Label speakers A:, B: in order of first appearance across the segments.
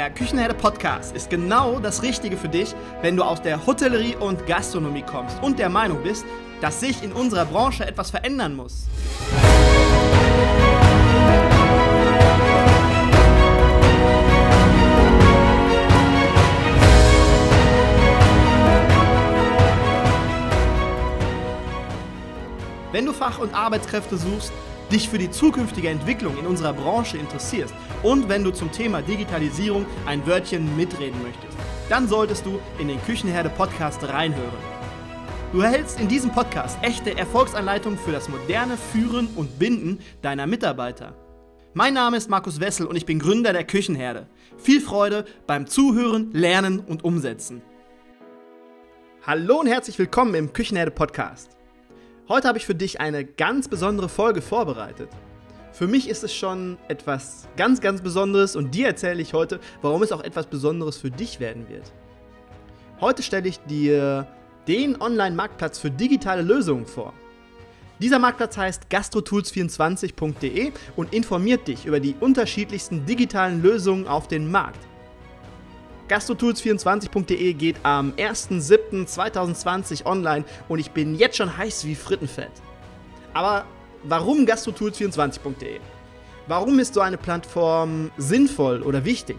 A: Der Küchenherde Podcast ist genau das Richtige für dich, wenn du aus der Hotellerie und Gastronomie kommst und der Meinung bist, dass sich in unserer Branche etwas verändern muss. Wenn du Fach- und Arbeitskräfte suchst, dich für die zukünftige Entwicklung in unserer Branche interessierst und wenn du zum Thema Digitalisierung ein Wörtchen mitreden möchtest, dann solltest du in den Küchenherde Podcast reinhören. Du erhältst in diesem Podcast echte Erfolgsanleitungen für das moderne Führen und Binden deiner Mitarbeiter. Mein Name ist Markus Wessel und ich bin Gründer der Küchenherde. Viel Freude beim Zuhören, Lernen und Umsetzen. Hallo und herzlich willkommen im Küchenherde Podcast. Heute habe ich für dich eine ganz besondere Folge vorbereitet. Für mich ist es schon etwas ganz, ganz Besonderes und dir erzähle ich heute, warum es auch etwas Besonderes für dich werden wird. Heute stelle ich dir den Online-Marktplatz für digitale Lösungen vor. Dieser Marktplatz heißt gastrotools24.de und informiert dich über die unterschiedlichsten digitalen Lösungen auf dem Markt. GastroTools24.de geht am 1.7.2020 online und ich bin jetzt schon heiß wie Frittenfett. Aber warum GastroTools24.de? Warum ist so eine Plattform sinnvoll oder wichtig?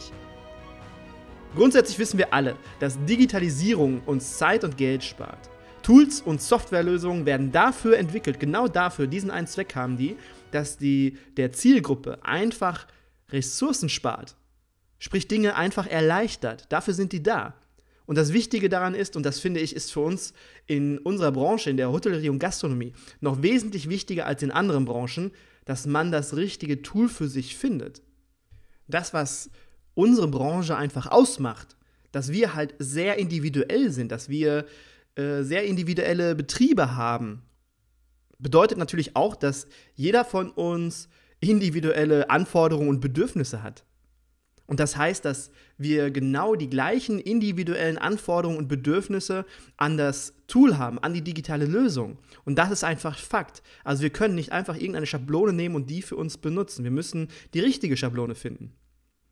A: Grundsätzlich wissen wir alle, dass Digitalisierung uns Zeit und Geld spart. Tools und Softwarelösungen werden dafür entwickelt, genau dafür, diesen einen Zweck haben die, dass die der Zielgruppe einfach Ressourcen spart sprich Dinge einfach erleichtert. Dafür sind die da. Und das Wichtige daran ist, und das finde ich, ist für uns in unserer Branche, in der Hotellerie und Gastronomie, noch wesentlich wichtiger als in anderen Branchen, dass man das richtige Tool für sich findet. Das, was unsere Branche einfach ausmacht, dass wir halt sehr individuell sind, dass wir äh, sehr individuelle Betriebe haben, bedeutet natürlich auch, dass jeder von uns individuelle Anforderungen und Bedürfnisse hat. Und das heißt, dass wir genau die gleichen individuellen Anforderungen und Bedürfnisse an das Tool haben, an die digitale Lösung. Und das ist einfach Fakt. Also wir können nicht einfach irgendeine Schablone nehmen und die für uns benutzen. Wir müssen die richtige Schablone finden.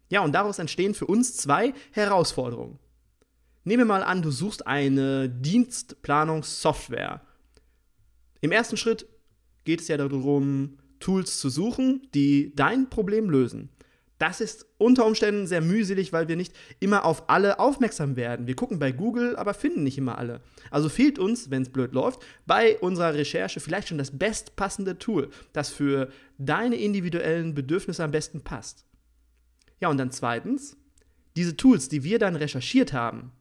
A: Ja, und daraus entstehen für uns zwei Herausforderungen. Nehmen wir mal an, du suchst eine Dienstplanungssoftware. Im ersten Schritt geht es ja darum, Tools zu suchen, die dein Problem lösen. Das ist unter Umständen sehr mühselig, weil wir nicht immer auf alle aufmerksam werden. Wir gucken bei Google, aber finden nicht immer alle. Also fehlt uns, wenn es blöd läuft, bei unserer Recherche vielleicht schon das bestpassende Tool, das für deine individuellen Bedürfnisse am besten passt. Ja, und dann zweitens, diese Tools, die wir dann recherchiert haben,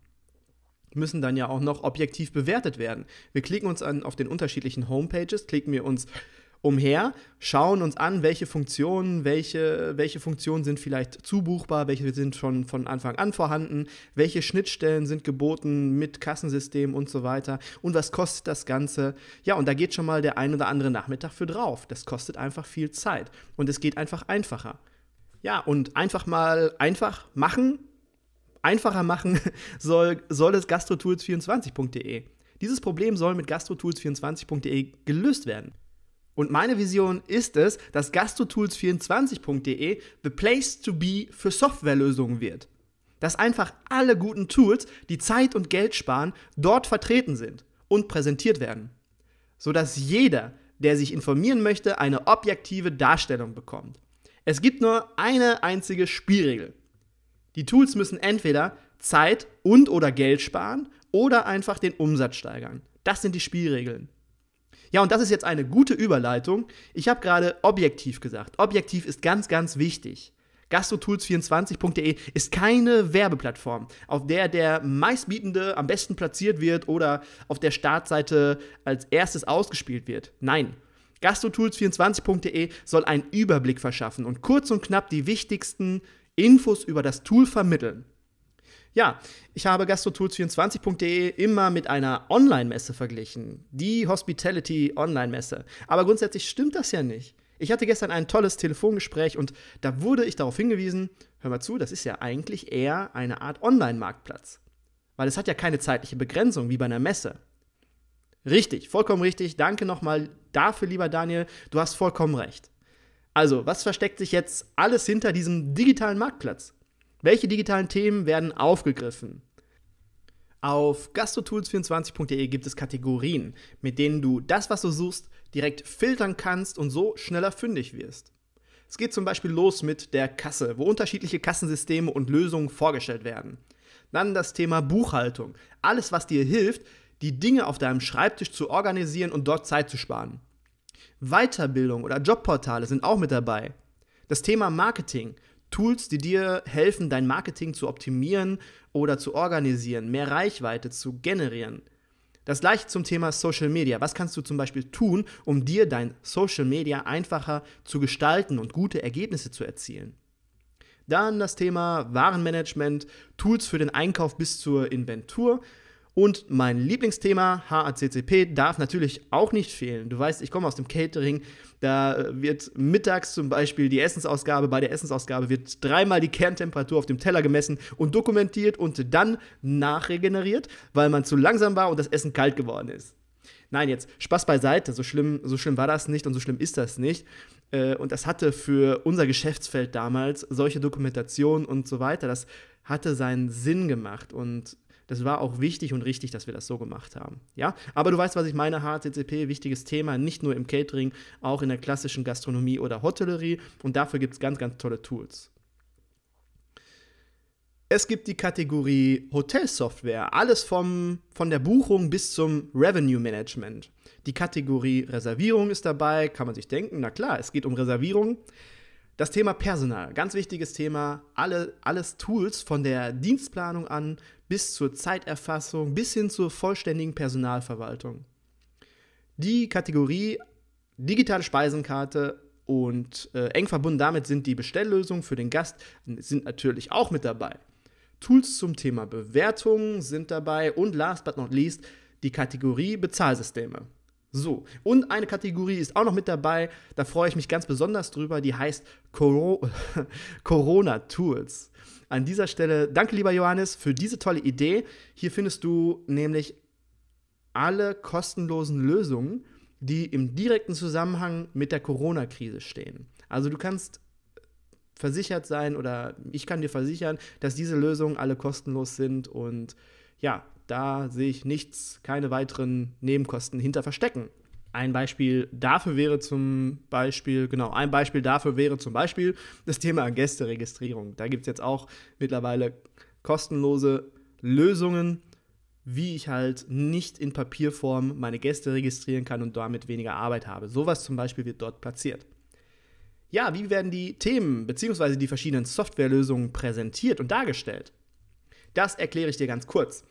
A: müssen dann ja auch noch objektiv bewertet werden. Wir klicken uns an auf den unterschiedlichen Homepages, klicken wir uns umher, schauen uns an, welche Funktionen, welche, welche Funktionen sind vielleicht zubuchbar, welche sind schon von Anfang an vorhanden, welche Schnittstellen sind geboten mit Kassensystem und so weiter und was kostet das Ganze. Ja, und da geht schon mal der ein oder andere Nachmittag für drauf. Das kostet einfach viel Zeit und es geht einfach einfacher. Ja, und einfach mal einfach machen, einfacher machen soll, soll es gastrotools24.de. Dieses Problem soll mit gastrotools24.de gelöst werden. Und meine Vision ist es, dass gastotools 24de the place to be für Softwarelösungen wird. Dass einfach alle guten Tools, die Zeit und Geld sparen, dort vertreten sind und präsentiert werden. Sodass jeder, der sich informieren möchte, eine objektive Darstellung bekommt. Es gibt nur eine einzige Spielregel. Die Tools müssen entweder Zeit und oder Geld sparen oder einfach den Umsatz steigern. Das sind die Spielregeln. Ja, und das ist jetzt eine gute Überleitung. Ich habe gerade objektiv gesagt. Objektiv ist ganz, ganz wichtig. Gastrotools24.de ist keine Werbeplattform, auf der der meistbietende am besten platziert wird oder auf der Startseite als erstes ausgespielt wird. Nein. Gastrotools24.de soll einen Überblick verschaffen und kurz und knapp die wichtigsten Infos über das Tool vermitteln. Ja, ich habe gastrotools24.de immer mit einer Online-Messe verglichen. Die Hospitality Online-Messe. Aber grundsätzlich stimmt das ja nicht. Ich hatte gestern ein tolles Telefongespräch und da wurde ich darauf hingewiesen, hör mal zu, das ist ja eigentlich eher eine Art Online-Marktplatz. Weil es hat ja keine zeitliche Begrenzung wie bei einer Messe. Richtig, vollkommen richtig. Danke nochmal dafür, lieber Daniel. Du hast vollkommen recht. Also, was versteckt sich jetzt alles hinter diesem digitalen Marktplatz? Welche digitalen Themen werden aufgegriffen? Auf gastrotools24.de gibt es Kategorien, mit denen du das, was du suchst, direkt filtern kannst und so schneller fündig wirst. Es geht zum Beispiel los mit der Kasse, wo unterschiedliche Kassensysteme und Lösungen vorgestellt werden. Dann das Thema Buchhaltung. Alles, was dir hilft, die Dinge auf deinem Schreibtisch zu organisieren und dort Zeit zu sparen. Weiterbildung oder Jobportale sind auch mit dabei. Das Thema Marketing. Tools, die dir helfen, dein Marketing zu optimieren oder zu organisieren, mehr Reichweite zu generieren. Das gleiche zum Thema Social Media. Was kannst du zum Beispiel tun, um dir dein Social Media einfacher zu gestalten und gute Ergebnisse zu erzielen? Dann das Thema Warenmanagement, Tools für den Einkauf bis zur Inventur und mein Lieblingsthema, HACCP, darf natürlich auch nicht fehlen. Du weißt, ich komme aus dem Catering. Da wird mittags zum Beispiel die Essensausgabe, bei der Essensausgabe wird dreimal die Kerntemperatur auf dem Teller gemessen und dokumentiert und dann nachregeneriert, weil man zu langsam war und das Essen kalt geworden ist. Nein, jetzt Spaß beiseite, so schlimm, so schlimm war das nicht und so schlimm ist das nicht. Äh, und das hatte für unser Geschäftsfeld damals solche Dokumentationen und so weiter, das hatte seinen Sinn gemacht und das war auch wichtig und richtig, dass wir das so gemacht haben. Ja, aber du weißt, was ich meine, HTTP, wichtiges Thema, nicht nur im Catering, auch in der klassischen Gastronomie oder Hotellerie und dafür gibt es ganz, ganz tolle Tools. Es gibt die Kategorie Hotelsoftware, alles vom, von der Buchung bis zum Revenue Management. Die Kategorie Reservierung ist dabei, kann man sich denken, na klar, es geht um Reservierung. Das Thema Personal, ganz wichtiges Thema, alle, alles Tools von der Dienstplanung an bis zur Zeiterfassung, bis hin zur vollständigen Personalverwaltung. Die Kategorie digitale Speisenkarte und äh, eng verbunden damit sind die Bestelllösungen für den Gast, sind natürlich auch mit dabei. Tools zum Thema Bewertungen sind dabei und last but not least die Kategorie Bezahlsysteme. So, und eine Kategorie ist auch noch mit dabei, da freue ich mich ganz besonders drüber, die heißt Corona-Tools. An dieser Stelle danke, lieber Johannes, für diese tolle Idee. Hier findest du nämlich alle kostenlosen Lösungen, die im direkten Zusammenhang mit der Corona-Krise stehen. Also du kannst versichert sein oder ich kann dir versichern, dass diese Lösungen alle kostenlos sind und ja, da sehe ich nichts, keine weiteren Nebenkosten hinter verstecken. Ein Beispiel dafür wäre zum Beispiel, genau, ein Beispiel dafür wäre zum Beispiel das Thema Gästeregistrierung. Da gibt es jetzt auch mittlerweile kostenlose Lösungen, wie ich halt nicht in Papierform meine Gäste registrieren kann und damit weniger Arbeit habe. Sowas zum Beispiel wird dort platziert. Ja, wie werden die Themen bzw. die verschiedenen Softwarelösungen präsentiert und dargestellt? Das erkläre ich dir ganz kurz.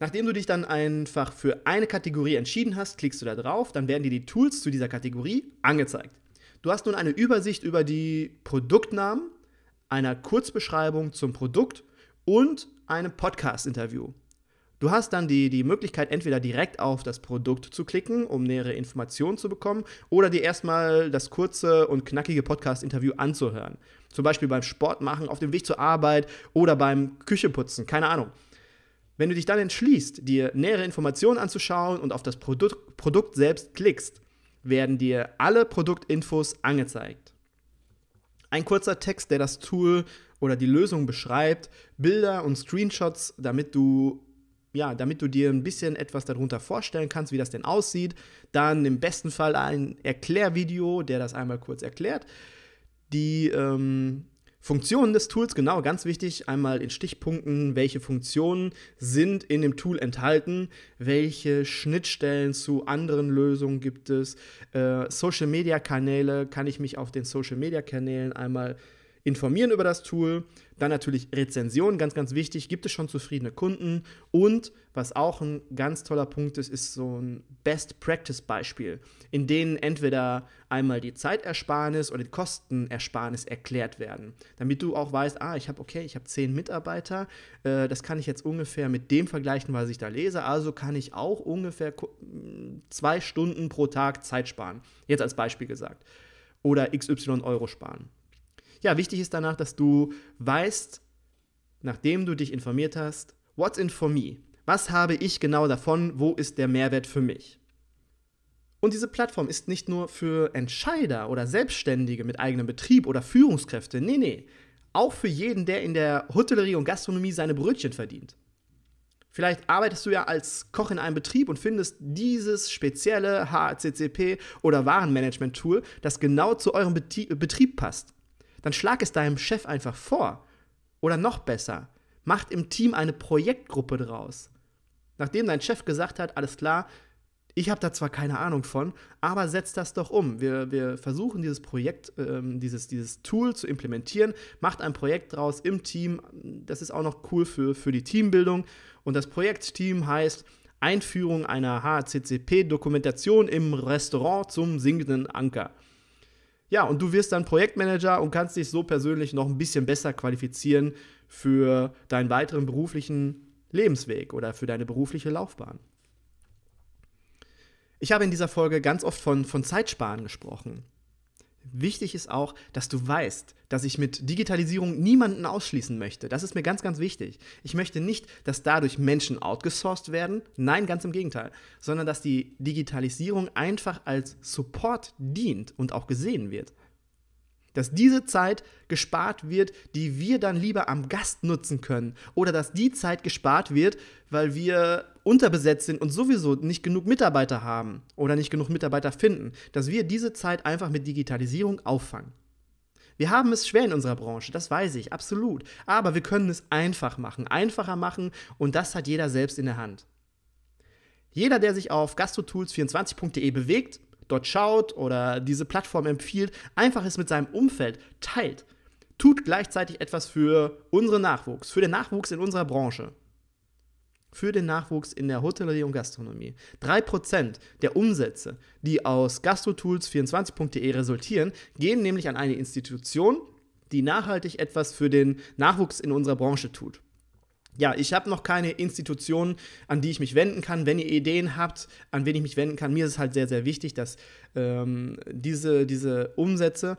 A: Nachdem du dich dann einfach für eine Kategorie entschieden hast, klickst du da drauf, dann werden dir die Tools zu dieser Kategorie angezeigt. Du hast nun eine Übersicht über die Produktnamen, eine Kurzbeschreibung zum Produkt und ein Podcast-Interview. Du hast dann die, die Möglichkeit, entweder direkt auf das Produkt zu klicken, um nähere Informationen zu bekommen, oder dir erstmal das kurze und knackige Podcast-Interview anzuhören. Zum Beispiel beim Sport machen, auf dem Weg zur Arbeit oder beim Kücheputzen, keine Ahnung. Wenn du dich dann entschließt, dir nähere Informationen anzuschauen und auf das Produkt, Produkt selbst klickst, werden dir alle Produktinfos angezeigt. Ein kurzer Text, der das Tool oder die Lösung beschreibt, Bilder und Screenshots, damit du ja, damit du dir ein bisschen etwas darunter vorstellen kannst, wie das denn aussieht, dann im besten Fall ein Erklärvideo, der das einmal kurz erklärt. Die ähm, Funktionen des Tools, genau, ganz wichtig, einmal in Stichpunkten, welche Funktionen sind in dem Tool enthalten, welche Schnittstellen zu anderen Lösungen gibt es, äh, Social-Media-Kanäle, kann ich mich auf den Social-Media-Kanälen einmal äh, informieren über das Tool, dann natürlich Rezensionen, ganz, ganz wichtig, gibt es schon zufriedene Kunden und was auch ein ganz toller Punkt ist, ist so ein Best-Practice-Beispiel, in denen entweder einmal die Zeitersparnis oder die Kostenersparnis erklärt werden, damit du auch weißt, ah, ich habe, okay, ich habe zehn Mitarbeiter, äh, das kann ich jetzt ungefähr mit dem vergleichen, was ich da lese, also kann ich auch ungefähr zwei Stunden pro Tag Zeit sparen, jetzt als Beispiel gesagt, oder xy Euro sparen ja, wichtig ist danach, dass du weißt, nachdem du dich informiert hast, what's in for me? Was habe ich genau davon? Wo ist der Mehrwert für mich? Und diese Plattform ist nicht nur für Entscheider oder Selbstständige mit eigenem Betrieb oder Führungskräfte. Nee, nee. Auch für jeden, der in der Hotellerie und Gastronomie seine Brötchen verdient. Vielleicht arbeitest du ja als Koch in einem Betrieb und findest dieses spezielle HACCP oder Warenmanagement-Tool, das genau zu eurem Betrieb passt. Dann schlag es deinem Chef einfach vor. Oder noch besser, macht im Team eine Projektgruppe draus. Nachdem dein Chef gesagt hat, alles klar, ich habe da zwar keine Ahnung von, aber setz das doch um. Wir, wir versuchen dieses Projekt, ähm, dieses, dieses Tool zu implementieren, macht ein Projekt draus im Team. Das ist auch noch cool für, für die Teambildung. Und das Projektteam heißt Einführung einer HCCP-Dokumentation im Restaurant zum sinkenden Anker. Ja, und du wirst dann Projektmanager und kannst dich so persönlich noch ein bisschen besser qualifizieren für deinen weiteren beruflichen Lebensweg oder für deine berufliche Laufbahn. Ich habe in dieser Folge ganz oft von, von Zeitsparen gesprochen. Wichtig ist auch, dass du weißt, dass ich mit Digitalisierung niemanden ausschließen möchte. Das ist mir ganz, ganz wichtig. Ich möchte nicht, dass dadurch Menschen outgesourced werden. Nein, ganz im Gegenteil. Sondern dass die Digitalisierung einfach als Support dient und auch gesehen wird dass diese Zeit gespart wird, die wir dann lieber am Gast nutzen können. Oder dass die Zeit gespart wird, weil wir unterbesetzt sind und sowieso nicht genug Mitarbeiter haben oder nicht genug Mitarbeiter finden. Dass wir diese Zeit einfach mit Digitalisierung auffangen. Wir haben es schwer in unserer Branche, das weiß ich, absolut. Aber wir können es einfach machen, einfacher machen und das hat jeder selbst in der Hand. Jeder, der sich auf gastotools 24de bewegt, dort schaut oder diese Plattform empfiehlt, einfach es mit seinem Umfeld teilt, tut gleichzeitig etwas für unseren Nachwuchs, für den Nachwuchs in unserer Branche, für den Nachwuchs in der Hotellerie und Gastronomie. 3% der Umsätze, die aus gastrotools24.de resultieren, gehen nämlich an eine Institution, die nachhaltig etwas für den Nachwuchs in unserer Branche tut ja, ich habe noch keine Institution, an die ich mich wenden kann. Wenn ihr Ideen habt, an wen ich mich wenden kann, mir ist es halt sehr, sehr wichtig, dass ähm, diese, diese Umsätze,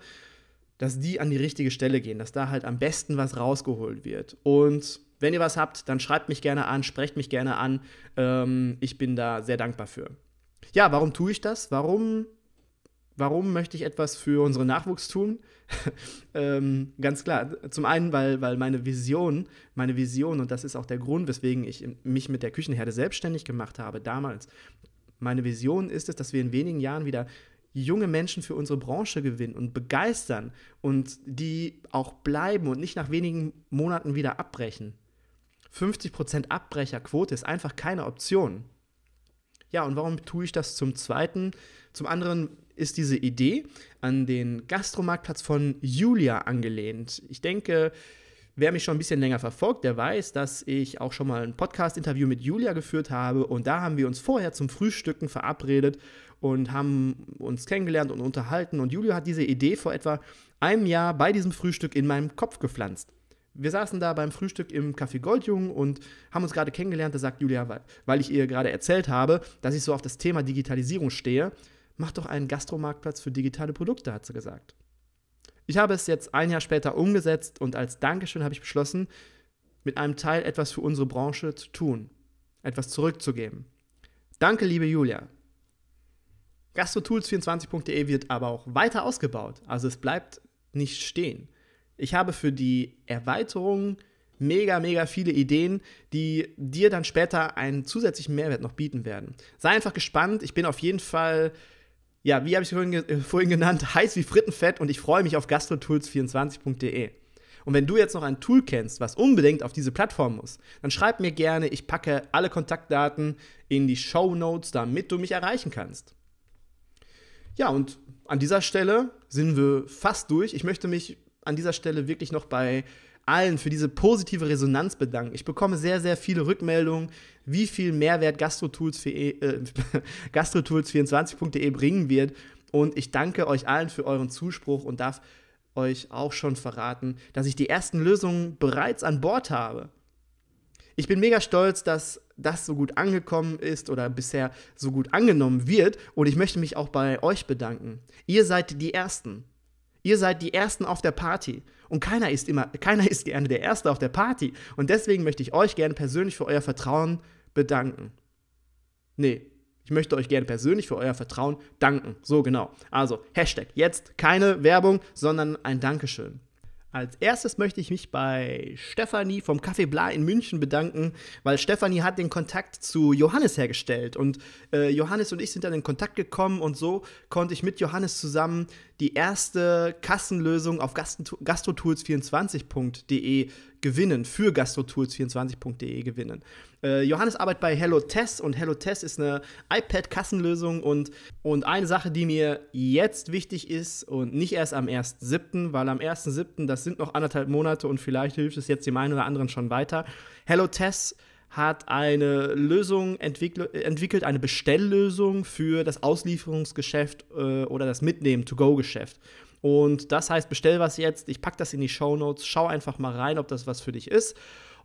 A: dass die an die richtige Stelle gehen, dass da halt am besten was rausgeholt wird. Und wenn ihr was habt, dann schreibt mich gerne an, sprecht mich gerne an. Ähm, ich bin da sehr dankbar für. Ja, warum tue ich das? Warum warum möchte ich etwas für unseren Nachwuchs tun? ähm, ganz klar. Zum einen, weil, weil meine Vision, meine Vision, und das ist auch der Grund, weswegen ich mich mit der Küchenherde selbstständig gemacht habe damals. Meine Vision ist es, dass wir in wenigen Jahren wieder junge Menschen für unsere Branche gewinnen und begeistern und die auch bleiben und nicht nach wenigen Monaten wieder abbrechen. 50% Abbrecherquote ist einfach keine Option. Ja, und warum tue ich das zum Zweiten? Zum anderen ist diese Idee an den Gastromarktplatz von Julia angelehnt. Ich denke, Wer mich schon ein bisschen länger verfolgt, der weiß, dass ich auch schon mal ein Podcast-Interview mit Julia geführt habe und da haben wir uns vorher zum Frühstücken verabredet und haben uns kennengelernt und unterhalten und Julia hat diese Idee vor etwa einem Jahr bei diesem Frühstück in meinem Kopf gepflanzt. Wir saßen da beim Frühstück im Café Goldjungen und haben uns gerade kennengelernt, da sagt Julia, weil ich ihr gerade erzählt habe, dass ich so auf das Thema Digitalisierung stehe mach doch einen Gastromarktplatz für digitale Produkte, hat sie gesagt. Ich habe es jetzt ein Jahr später umgesetzt und als Dankeschön habe ich beschlossen, mit einem Teil etwas für unsere Branche zu tun, etwas zurückzugeben. Danke, liebe Julia. Gastrotools24.de wird aber auch weiter ausgebaut, also es bleibt nicht stehen. Ich habe für die Erweiterung mega, mega viele Ideen, die dir dann später einen zusätzlichen Mehrwert noch bieten werden. Sei einfach gespannt, ich bin auf jeden Fall ja, wie habe ich vorhin, äh, vorhin genannt, heiß wie Frittenfett und ich freue mich auf gastrotools24.de. Und wenn du jetzt noch ein Tool kennst, was unbedingt auf diese Plattform muss, dann schreib mir gerne, ich packe alle Kontaktdaten in die Show Notes, damit du mich erreichen kannst. Ja, und an dieser Stelle sind wir fast durch. Ich möchte mich an dieser Stelle wirklich noch bei allen für diese positive Resonanz bedanken. Ich bekomme sehr, sehr viele Rückmeldungen, wie viel Mehrwert GastroTools, für, e, äh, gastrotools24.de bringen wird. Und ich danke euch allen für euren Zuspruch und darf euch auch schon verraten, dass ich die ersten Lösungen bereits an Bord habe. Ich bin mega stolz, dass das so gut angekommen ist oder bisher so gut angenommen wird und ich möchte mich auch bei euch bedanken. Ihr seid die Ersten. Ihr seid die Ersten auf der Party. Und keiner ist immer, keiner ist gerne der Erste auf der Party. Und deswegen möchte ich euch gerne persönlich für euer Vertrauen bedanken. Nee, ich möchte euch gerne persönlich für euer Vertrauen danken. So genau. Also, Hashtag jetzt keine Werbung, sondern ein Dankeschön. Als erstes möchte ich mich bei Stefanie vom Café Bla in München bedanken, weil Stefanie hat den Kontakt zu Johannes hergestellt und äh, Johannes und ich sind dann in Kontakt gekommen und so konnte ich mit Johannes zusammen die erste Kassenlösung auf gastrotools24.de gewinnen, für gastrotools24.de gewinnen. Äh, Johannes arbeitet bei Hello und Hello ist eine iPad-Kassenlösung und, und eine Sache, die mir jetzt wichtig ist und nicht erst am 1.7., weil am 1.7., das sind noch anderthalb Monate und vielleicht hilft es jetzt dem einen oder anderen schon weiter. Hello Test hat eine Lösung äh, entwickelt, eine Bestelllösung für das Auslieferungsgeschäft äh, oder das Mitnehmen-to-go-Geschäft. Und das heißt, bestell was jetzt, ich packe das in die Show Notes, schau einfach mal rein, ob das was für dich ist.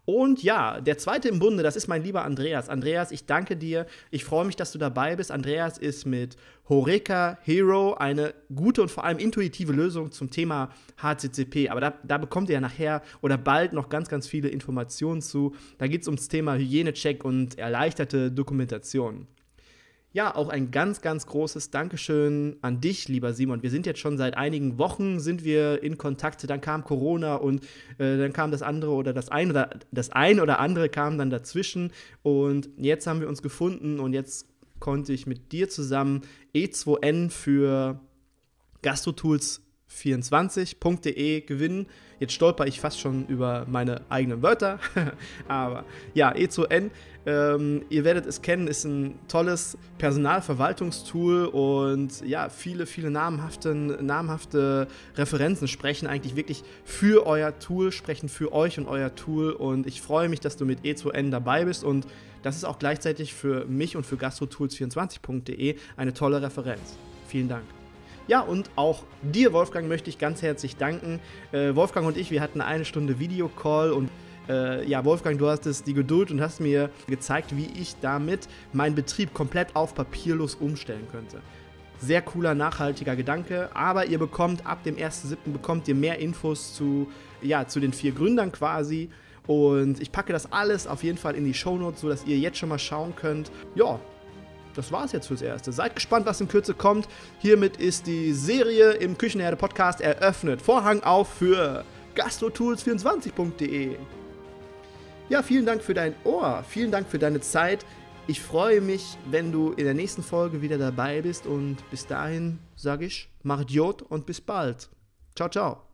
A: Und ja, der zweite im Bunde, das ist mein lieber Andreas. Andreas, ich danke dir. Ich freue mich, dass du dabei bist. Andreas ist mit Horeca Hero eine gute und vor allem intuitive Lösung zum Thema HCCP. Aber da, da bekommt ihr ja nachher oder bald noch ganz, ganz viele Informationen zu. Da geht es ums Thema Hygienecheck und erleichterte Dokumentation ja, auch ein ganz, ganz großes Dankeschön an dich, lieber Simon. Wir sind jetzt schon seit einigen Wochen sind wir in Kontakt. Dann kam Corona und äh, dann kam das andere oder das ein oder das ein oder andere kam dann dazwischen. Und jetzt haben wir uns gefunden und jetzt konnte ich mit dir zusammen E2N für Gastro-Tools 24.de gewinnen. Jetzt stolper ich fast schon über meine eigenen Wörter. Aber ja, E2N, ähm, ihr werdet es kennen, ist ein tolles Personalverwaltungstool und ja, viele, viele namhafte, namhafte Referenzen sprechen eigentlich wirklich für euer Tool, sprechen für euch und euer Tool. Und ich freue mich, dass du mit E2N dabei bist und das ist auch gleichzeitig für mich und für gastrotools24.de eine tolle Referenz. Vielen Dank. Ja, und auch dir, Wolfgang, möchte ich ganz herzlich danken. Äh, Wolfgang und ich, wir hatten eine Stunde Videocall und äh, ja, Wolfgang, du hast es die Geduld und hast mir gezeigt, wie ich damit meinen Betrieb komplett auf papierlos umstellen könnte. Sehr cooler, nachhaltiger Gedanke, aber ihr bekommt ab dem 1.7. bekommt ihr mehr Infos zu, ja, zu den vier Gründern quasi. Und ich packe das alles auf jeden Fall in die Shownotes, sodass ihr jetzt schon mal schauen könnt. Ja, das war es jetzt fürs Erste. Seid gespannt, was in Kürze kommt. Hiermit ist die Serie im Küchenherde Podcast eröffnet. Vorhang auf für gastrotools24.de. Ja, vielen Dank für dein Ohr, vielen Dank für deine Zeit. Ich freue mich, wenn du in der nächsten Folge wieder dabei bist und bis dahin sage ich, macht Jod und bis bald. Ciao, ciao.